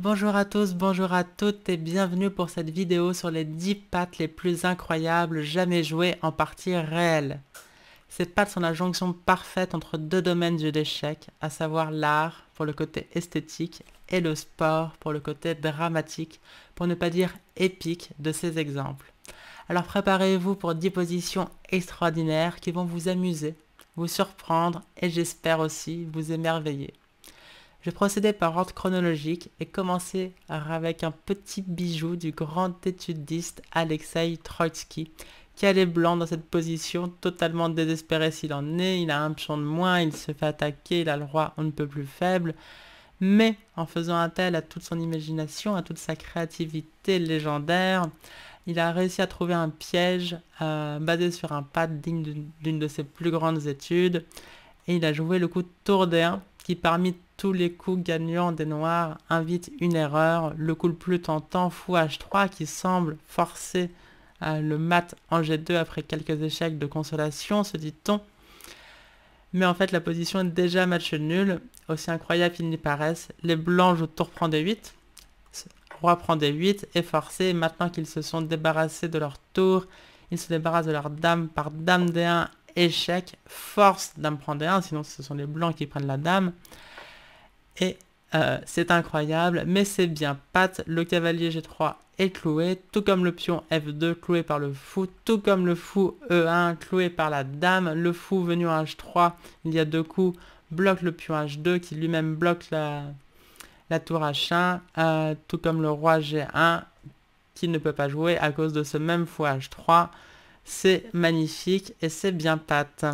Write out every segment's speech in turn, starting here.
Bonjour à tous, bonjour à toutes et bienvenue pour cette vidéo sur les 10 pattes les plus incroyables jamais jouées en partie réelle. Ces pattes sont la jonction parfaite entre deux domaines du d'échec, à savoir l'art pour le côté esthétique et le sport pour le côté dramatique, pour ne pas dire épique de ces exemples. Alors préparez-vous pour 10 positions extraordinaires qui vont vous amuser, vous surprendre et j'espère aussi vous émerveiller. Je procédais par ordre chronologique et commençais avec un petit bijou du grand étudiste Alexei Trotsky, qui allait blanc dans cette position, totalement désespéré s'il en est, il a un pion de moins, il se fait attaquer, il a le roi on ne peut plus faible. Mais en faisant appel à toute son imagination, à toute sa créativité légendaire, il a réussi à trouver un piège euh, basé sur un pad digne d'une de ses plus grandes études. Et il a joué le coup tour de d'un qui parmi tous les coups gagnants des noirs invitent une erreur. Le coup le plus tentant, fou H3 qui semble forcer euh, le mat en G2 après quelques échecs de consolation, se dit-on. Mais en fait, la position est déjà match nul. Aussi incroyable qu'il n'y paraisse, les blancs jouent tour prend D8. Roi prend D8 et forcé. Maintenant qu'ils se sont débarrassés de leur tour, ils se débarrassent de leur dame par dame D1, échec, force dame prend D1. Sinon, ce sont les blancs qui prennent la dame. Et euh, c'est incroyable, mais c'est bien Pat, le cavalier G3 est cloué, tout comme le pion F2 cloué par le fou, tout comme le fou E1 cloué par la dame, le fou venu en H3, il y a deux coups, bloque le pion H2 qui lui-même bloque la, tour H1, euh, tout comme le roi G1 qui ne peut pas jouer à cause de ce même fou H3. C'est magnifique et c'est bien Pat.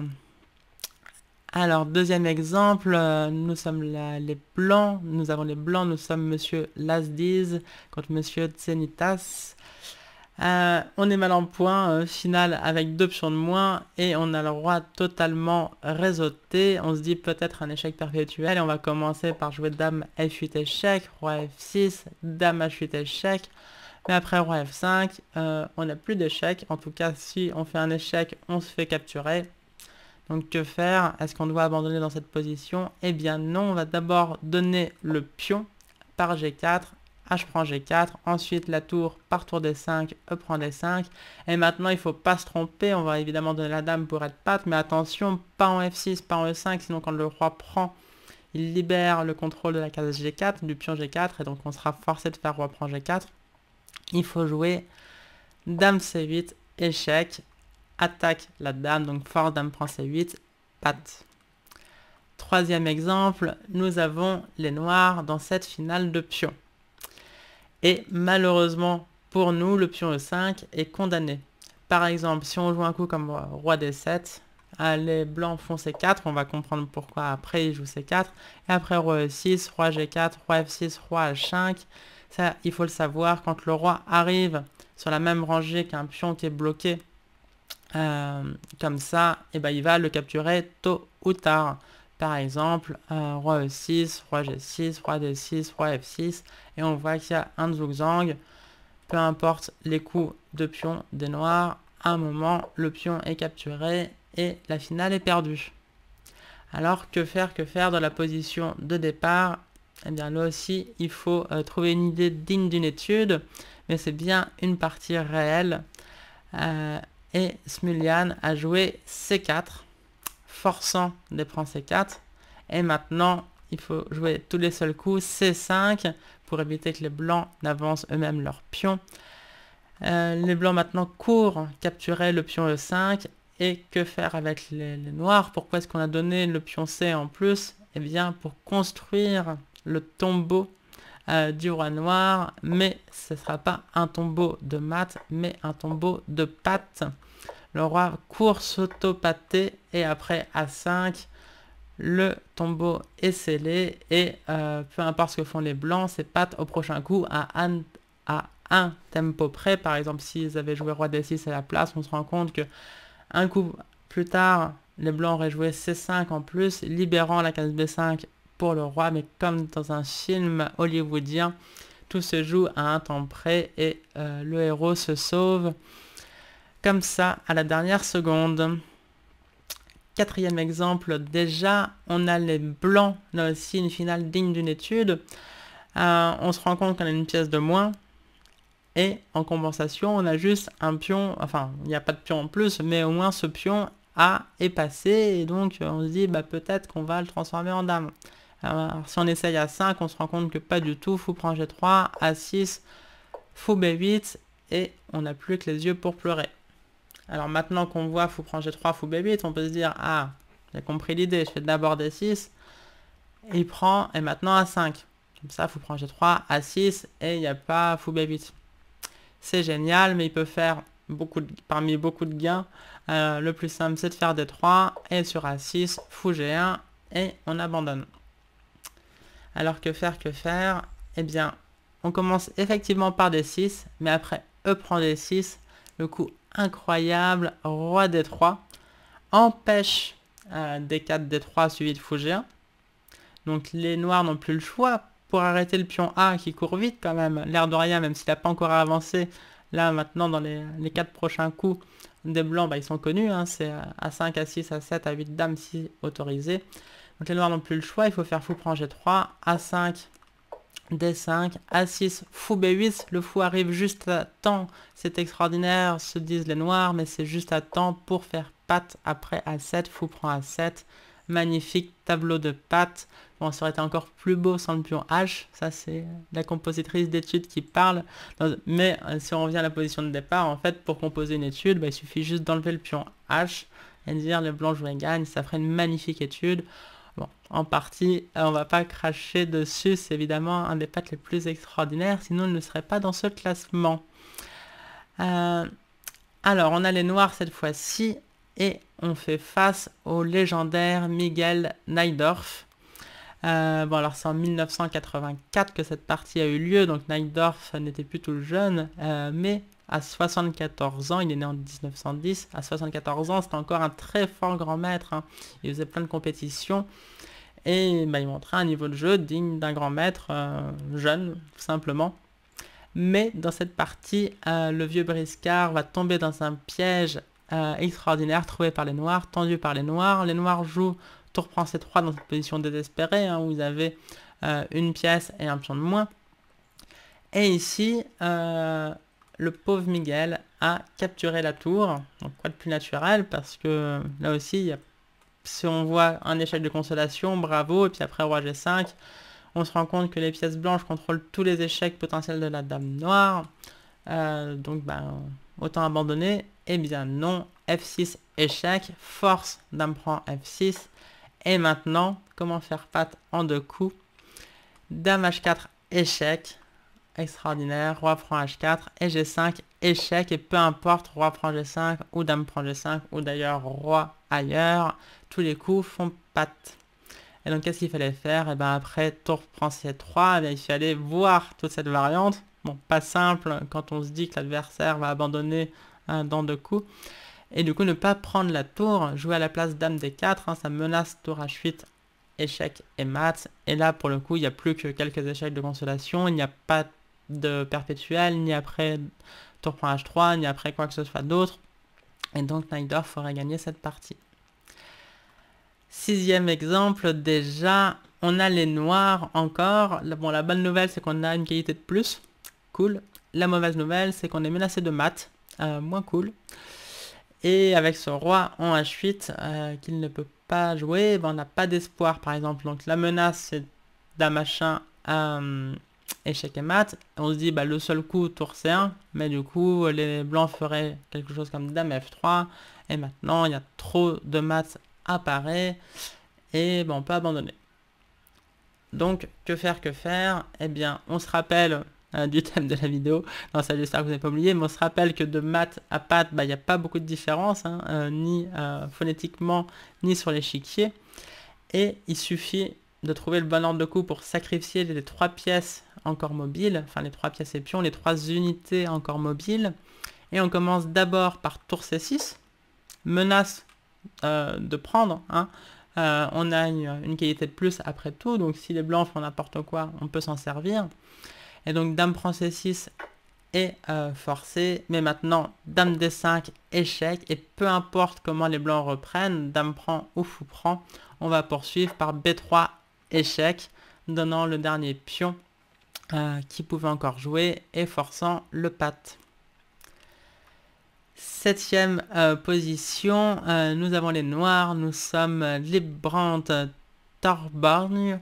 Alors, deuxième exemple, euh, nous sommes les blancs, nous avons les blancs, nous sommes monsieur Lasdiz contre monsieur Tsenitas. Euh, on est mal en point, euh, final avec deux pions de moins, et on a le roi totalement réseauté. On se dit peut-être un échec perpétuel, et on va commencer par jouer dame f8 échec, roi f6, dame h8 échec. Mais après roi f5, on n'a plus d'échec, en tout cas si on fait un échec, on se fait capturer. Donc que faire Est-ce qu'on doit abandonner dans cette position Eh bien non, on va d'abord donner le pion par G4, H prend G4, ensuite la tour par tour D5, E prend D5. Et maintenant il faut pas se tromper, on va évidemment donner la dame pour être pâte, mais attention, pas en F6, pas en E5, sinon quand le roi prend, il libère le contrôle de la case G4, du pion G4, et donc on sera forcé de faire roi prend G4. Il faut jouer dame C8, échec, attaque la dame, donc fort dame prend c8, patte. Troisième exemple, nous avons les noirs dans cette finale de pion. Et malheureusement pour nous, le pion E5 est condamné. Par exemple, si on joue un coup comme roi D7, les blancs font C4, on va comprendre pourquoi après ils jouent C4, et après roi E6, roi G4, roi F6, roi H5, ça il faut le savoir, quand le roi arrive sur la même rangée qu'un pion qui est bloqué euh, comme ça, et eh ben, il va le capturer tôt ou tard. Par exemple, euh, roi e6, roi g6, roi d6, roi f6. Et on voit qu'il y a un zugzang. Peu importe les coups de pion des noirs, à un moment, le pion est capturé et la finale est perdue. Alors, que faire, que faire dans la position de départ Eh bien, là aussi, il faut euh, trouver une idée digne d'une étude, mais c'est bien une partie réelle. Et Smulian a joué C4, forçant de prendre C4. Et maintenant, il faut jouer tous les seuls coups C5 pour éviter que les blancs n'avancent eux-mêmes leur pion. Euh, les blancs maintenant courent capturer le pion E5 et que faire avec les noirs Pourquoi est-ce qu'on a donné le pion C en plus Eh bien pour construire le tombeau euh, du roi noir, mais ce sera pas un tombeau de maths, mais un tombeau de pattes. Le roi court sauto et après à 5, le tombeau est scellé et euh, peu importe ce que font les blancs, ses pattes au prochain coup à un, à tempo près. Par exemple, s'ils avaient joué roi d6 à la place, on se rend compte que un coup plus tard, les blancs auraient joué c5 en plus, libérant la case b5 le roi, mais comme dans un film hollywoodien, tout se joue à un temps près et euh, le héros se sauve comme ça à la dernière seconde. Quatrième exemple, déjà on a les blancs, là aussi une finale digne d'une étude. Euh, on se rend compte qu'on a une pièce de moins. Et en compensation, on a juste un pion, enfin il n'y a pas de pion en plus, mais au moins ce pion a est passé et donc on se dit bah, peut-être qu'on va le transformer en dame. Alors, si on essaye à 5, on se rend compte que pas du tout. Fou prend G3, A6, Fou B8, et on n'a plus que les yeux pour pleurer. Alors maintenant qu'on voit Fou prend G3, Fou B8, on peut se dire, ah, j'ai compris l'idée, je fais d'abord D6, il prend, et maintenant A5. Comme ça, Fou prend G3, A6, et il n'y a pas Fou B8. C'est génial, mais il peut faire beaucoup parmi beaucoup de gains. Euh, le plus simple, c'est de faire D3, et sur A6, Fou G1, et on abandonne. Alors que faire, que faire Eh bien, on commence effectivement par des 6, mais après E prend des 6. Le coup incroyable, roi des 3, empêche euh, des 4 des 3 suivi de fou Donc les noirs n'ont plus le choix pour arrêter le pion A qui court vite quand même, l'air de rien, même s'il n'a pas encore avancé. Là maintenant dans les, 4 prochains coups des blancs, bah, ils sont connus, hein. c'est euh, à 5, à 6, à 7, à 8 dames si autorisé. Donc les noirs n'ont plus le choix, il faut faire fou prend G3, A5, D5, A6, fou B8, le fou arrive juste à temps, c'est extraordinaire, se disent les noirs, mais c'est juste à temps pour faire patte après A7, fou prend A7, magnifique tableau de patte, bon ça aurait été encore plus beau sans le pion H, ça c'est la compositrice d'études qui parle, mais euh, si on revient à la position de départ, en fait pour composer une étude, bah, il suffit juste d'enlever le pion H et dire le blanc jouent et gagne, ça ferait une magnifique étude, Bon, en partie, euh, on va pas cracher dessus, c'est évidemment un des pattes les plus extraordinaires, sinon il ne serait pas dans ce classement. Euh, alors, on a les noirs cette fois-ci, et on fait face au légendaire Miguel Neidorf. Euh, bon, alors c'est en 1984 que cette partie a eu lieu, donc Neidorf n'était plus tout jeune, mais à 74 ans, il est né en 1910, à 74 ans, c'était encore un très fort grand maître. Hein. Il faisait plein de compétitions et bah, il montrait un niveau de jeu digne d'un grand maître euh, jeune, tout simplement. Mais dans cette partie, euh, le vieux briscard va tomber dans un piège euh, extraordinaire trouvé par les Noirs, tendu par les Noirs. Les Noirs jouent tour prend C3 dans cette position désespérée, hein, où ils avaient une pièce et un pion de moins. Et ici, le pauvre Miguel a capturé la tour. Donc quoi de plus naturel parce que là aussi, si on voit un échec de consolation, bravo, et puis après roi g5, on se rend compte que les pièces blanches contrôlent tous les échecs potentiels de la dame noire. Euh, donc ben, autant abandonner. Eh bien non, f6 échec, force dame prend f6. Et maintenant, comment faire patte en deux coups Dame h4 échec, extraordinaire, roi prend h4, et g5, échec, et peu importe, roi prend g5, ou dame prend g5, ou d'ailleurs roi ailleurs, tous les coups font patte. Et donc qu'est-ce qu'il fallait faire Et eh bien après tour prend eh c3, il fallait voir toute cette variante. Bon, pas simple quand on se dit que l'adversaire va abandonner un dans deux coups. Et du coup ne pas prendre la tour, jouer à la place dame des 4 hein, ça menace tour h8, échec et mat. Et là pour le coup il n'y a plus que quelques échecs de consolation, il n'y a pas de perpétuel, ni après tour.h3, ni après quoi que ce soit d'autre. Et donc Knightdorf aurait gagné cette partie. Sixième exemple, déjà, on a les noirs encore. Bon, la bonne nouvelle, c'est qu'on a une qualité de plus. Cool. La mauvaise nouvelle, c'est qu'on est menacé de mat. Euh, moins cool. Et avec ce roi en h8, euh, qu'il ne peut pas jouer, ben, on n'a pas d'espoir, par exemple. Donc la menace, c'est machin machin... Euh, échec et mat. On se dit bah, le seul coup tour C1, mais du coup les blancs feraient quelque chose comme dame F3. Et maintenant il y a trop de maths à parer et bon on peut abandonner. Donc que faire que faire Eh bien on se rappelle euh, du thème de la vidéo. dans ça j'espère que vous n'avez pas oublié, mais on se rappelle que de maths à pâte, bah, il n'y a pas beaucoup de différence, hein, euh, ni euh, phonétiquement, ni sur l'échiquier. Et il suffit de trouver le bon ordre de coup pour sacrifier les trois pièces encore mobile, enfin les trois pièces et pions, les trois unités encore mobiles. Et on commence d'abord par tour C6, menace euh, de prendre. Hein. Euh, on a une, qualité de plus après tout, donc si les blancs font n'importe quoi, on peut s'en servir. Et donc dame prend C6 est euh, forcé, mais maintenant dame D5, échec, et peu importe comment les blancs reprennent, dame prend ou fou prend, on va poursuivre par B3, échec, donnant le dernier pion euh, qui pouvait encore jouer et forçant le pat. Septième euh, position, euh, nous avons les Noirs, nous sommes les brandt Torborgne,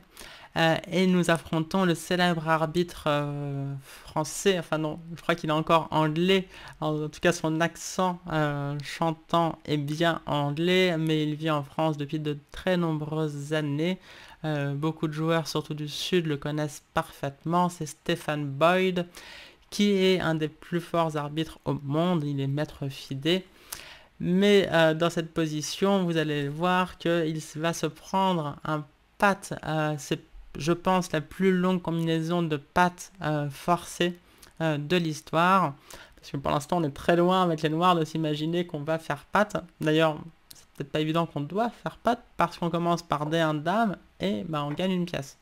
euh, et nous affrontons le célèbre arbitre euh, français, enfin non, je crois qu'il est encore anglais, en tout cas son accent euh, chantant est bien anglais, mais il vit en France depuis de très nombreuses années. beaucoup de joueurs, surtout du Sud, le connaissent parfaitement, c'est Stéphane Boyd, qui est un des plus forts arbitres au monde, il est maître fidé. Mais dans cette position, vous allez voir qu'il va se prendre un pat. à ses je pense, la plus longue combinaison de pattes euh, forcées euh, de l'histoire. Parce que pour l'instant, on est très loin avec les Noirs de s'imaginer qu'on va faire pattes. D'ailleurs, c'est peut-être pas évident qu'on doit faire pattes parce qu'on commence par des 1 dame et bah, on gagne une pièce.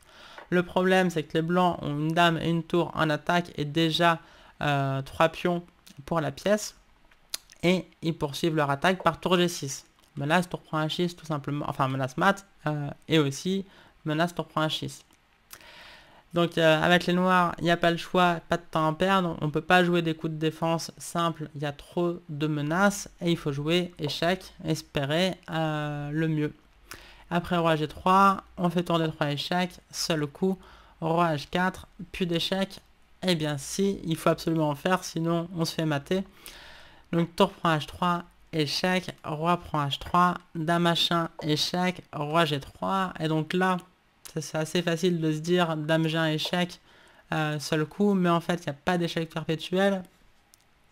Le problème, c'est que les Blancs ont une dame et une tour en attaque et déjà 3 euh, pions pour la pièce. Et ils poursuivent leur attaque par tour G6. Menace, tour prend H6 tout simplement, enfin menace mat, et aussi menace tour prend H6. Donc euh, avec les noirs, il n'y a pas le choix, pas de temps à perdre. On ne peut pas jouer des coups de défense simples, il y a trop de menaces. Et il faut jouer échec, espérer euh, le mieux. Après roi g3, on fait tourner 3 échecs, seul coup, roi h4, plus d'échec, et eh bien si, il faut absolument en faire, sinon on se fait mater. Donc tour prend h3, échec, roi prend h3, dame h échec, roi g3. Et donc là, c'est assez facile de se dire dame j'ai un échec euh, seul coup, mais en fait il n'y a pas d'échec perpétuel.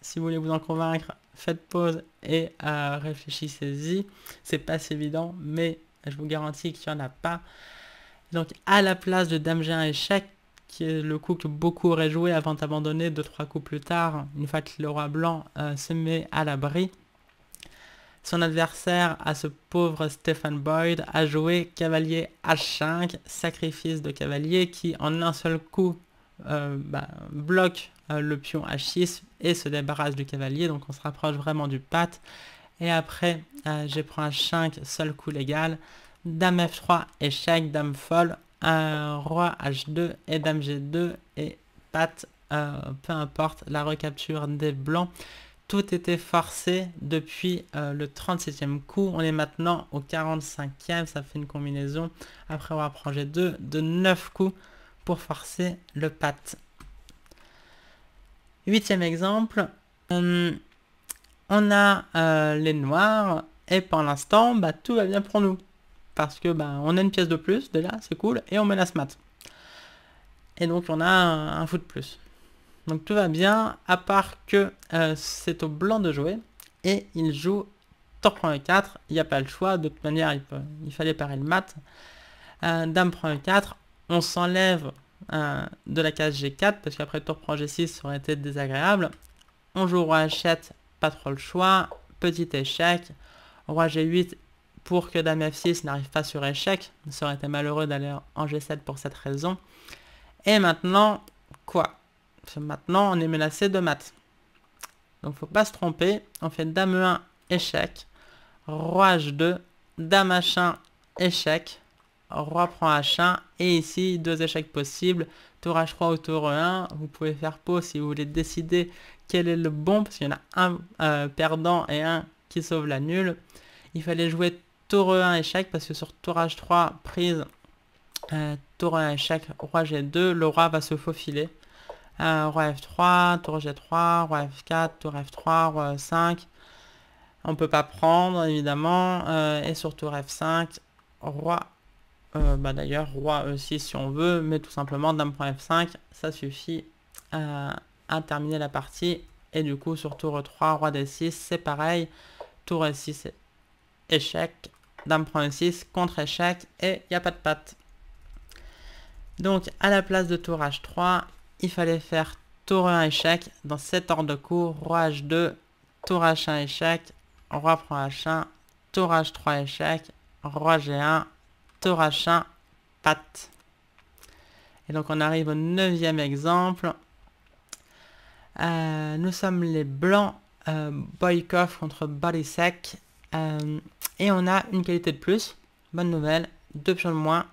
Si vous voulez vous en convaincre, faites pause et euh, réfléchissez-y. C'est pas si évident, mais je vous garantis qu'il n'y en a pas. Donc à la place de dame j'ai un échec, qui est le coup que beaucoup auraient joué avant d'abandonner 2-3 coups plus tard, une fois que le roi blanc euh, se met à l'abri, son adversaire à ce pauvre Stephen Boyd a joué cavalier H5, sacrifice de cavalier qui en un seul coup euh, bah, bloque euh, le pion H6 et se débarrasse du cavalier, donc on se rapproche vraiment du patte. Et après, euh, j'ai je prends H5, seul coup légal, dame F3, échec, dame folle, roi H2 et dame G2 et patte, peu importe, la recapture des blancs tout était forcé depuis euh, le 37e coup. On est maintenant au 45e, ça fait une combinaison après avoir projeté deux de 9 coups pour forcer le pat. Huitième exemple, euh, on a euh, les noirs et pour l'instant bah, tout va bien pour nous. Parce que bah, on a une pièce de plus déjà, c'est cool, et on la mat. Et donc on a un fou de plus. Donc tout va bien, à part que euh, c'est au blanc de jouer. Et il joue tour prend e4, il n'y a pas le choix. De toute manière, il, fallait parer le mat. Euh, dame prend e4, on s'enlève euh, de la case g4, parce qu'après tour prend g6, ça aurait été désagréable. On joue roi h7, pas trop le choix. Petit échec. Roi g8 pour que dame f6 n'arrive pas sur échec. Ça aurait été malheureux d'aller en g7 pour cette raison. Et maintenant, quoi Maintenant, on est menacé de maths Donc, faut pas se tromper. On fait dame 1, échec. Roi h2, dame h1, échec. Roi prend h1. Et ici, deux échecs possibles. Tour h3 ou tour 1 Vous pouvez faire pause si vous voulez décider quel est le bon. Parce qu'il y en a un euh, perdant et un qui sauve la nulle. Il fallait jouer tour e1 échec parce que sur tour h3 prise euh, tour 1 échec roi g2 le roi va se faufiler euh, roi F3, tour G3, roi F4, tour F3, roi 5 On peut pas prendre, évidemment. Euh, et sur tour F5, roi... Euh, bah D'ailleurs, roi E6 si on veut, mais tout simplement, dame f 5 ça suffit à terminer la partie. Et du coup, sur tour E3, roi D6, c'est pareil. Tour E6, échec. Dame prend E6, contre échec, et il n'y a pas de patte. Donc, à la place de tour H3, il fallait faire tour 1 échec dans cet ordre de cours. Roi H2, tour H1 échec, roi prend H1, tour H3 échec, roi G1, tour H1, patte. Et donc on arrive au neuvième exemple. Euh, nous sommes les blancs euh, Boykov contre body sec. Euh, et on a une qualité de plus. Bonne nouvelle. Deux pions de moins.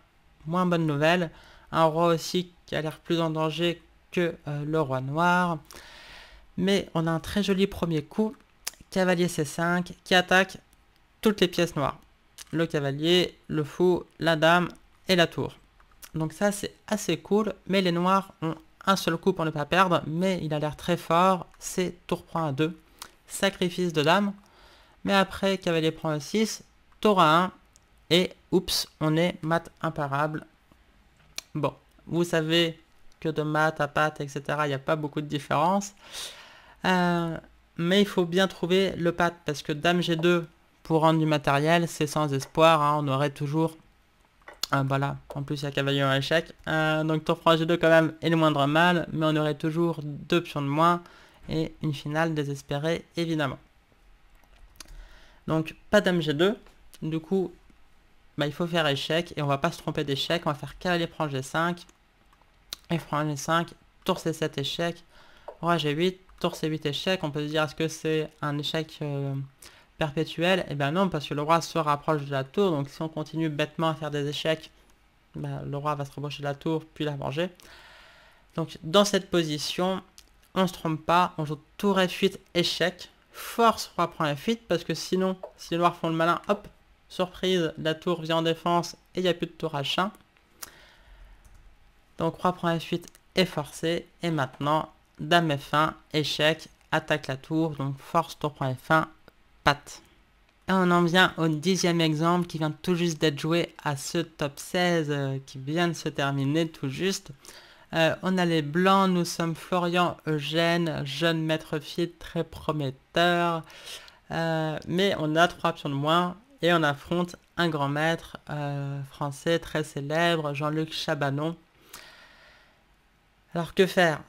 Moins bonne nouvelle. Un roi aussi qui a l'air plus en danger euh, le roi noir. Mais on a un très joli premier coup, cavalier C5, qui attaque toutes les pièces noires. Le cavalier, le fou, la dame et la tour. Donc ça c'est assez cool, mais les noirs ont un seul coup pour ne pas perdre, mais il a l'air très fort, c'est tour prend à 2, sacrifice de dame, mais après cavalier prend à 6, tour à 1, et oups, on est mat imparable. Bon, vous savez que de maths à pâte, etc. Il n'y a pas beaucoup de différence. Euh, mais il faut bien trouver le pâte, parce que Dame G2, pour rendre du matériel, c'est sans espoir. Hein. on aurait toujours... Euh, voilà, en plus il y a cavalier en échec. Euh, donc tour 3 G2 quand même est le moindre mal, mais on aurait toujours deux pions de moins et une finale désespérée évidemment. Donc pas dame G2, du coup bah, il faut faire échec et on va pas se tromper d'échec, on va faire cavalier prend G5, et prend g 5, tour C7 échec, roi G8, tour C8 échec. On peut se dire est-ce que c'est un échec euh, perpétuel Eh bien non, parce que le roi se rapproche de la tour. Donc si on continue bêtement à faire des échecs, bah, le roi va se rapprocher de la tour, puis la manger. Donc dans cette position, on se trompe pas, on joue tour F8 échec, force roi prend la fuite parce que sinon, si les noirs font le malin, hop, surprise, la tour vient en défense et il n'y a plus de tour à 1 donc roi f8 est forcé. Et maintenant, dame f1, échec, attaque la tour. Donc force, tour f1, patte. Et on en vient au dixième exemple qui vient tout juste d'être joué à ce top 16 euh, qui vient de se terminer tout juste. Euh, on a les blancs, nous sommes Florian Eugène, jeune maître fille très prometteur. Euh, mais on a trois pions de moins et on affronte un grand maître français très célèbre, Jean-Luc Chabanon. Alors que faire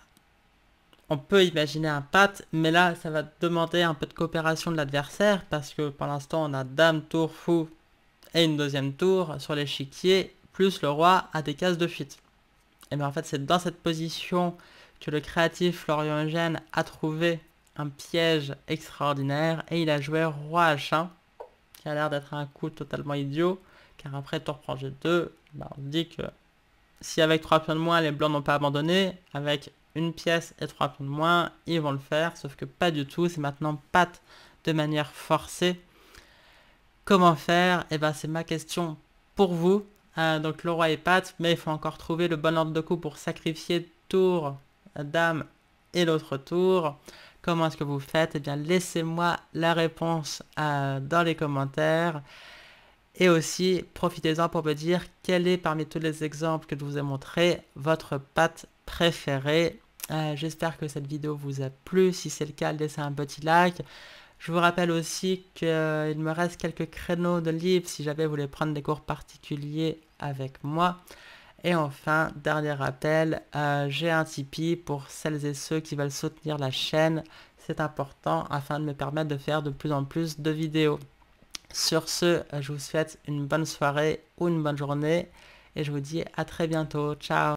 On peut imaginer un patte, mais là ça va demander un peu de coopération de l'adversaire parce que pour l'instant on a dame, tour, fou et une deuxième tour sur l'échiquier, plus le roi a des cases de fuite. Et bien en fait c'est dans cette position que le créatif Florian Eugène a trouvé un piège extraordinaire et il a joué roi h1 qui a l'air d'être un coup totalement idiot car après tour prend 2 on dit que si avec 3 pions de moins, les blancs n'ont pas abandonné, avec une pièce et 3 pions de moins, ils vont le faire, sauf que pas du tout, c'est maintenant patte de manière forcée. Comment faire Eh ben c'est ma question pour vous. Euh, donc le roi est pâte, mais il faut encore trouver le bon ordre de coup pour sacrifier tour, dame et l'autre tour. Comment est-ce que vous faites Eh bien laissez-moi la réponse euh, dans les commentaires. Et aussi, profitez-en pour me dire quel est parmi tous les exemples que je vous ai montrés votre pâte préférée. Euh, j'espère que cette vidéo vous a plu. Si c'est le cas, laissez un petit like. Je vous rappelle aussi qu'il me reste quelques créneaux de livres si jamais vous voulez prendre des cours particuliers avec moi. Et enfin, dernier rappel, euh, j'ai un Tipeee pour celles et ceux qui veulent soutenir la chaîne. C'est important afin de me permettre de faire de plus en plus de vidéos. Sur ce, je vous souhaite une bonne soirée ou une bonne journée et je vous dis à très bientôt. Ciao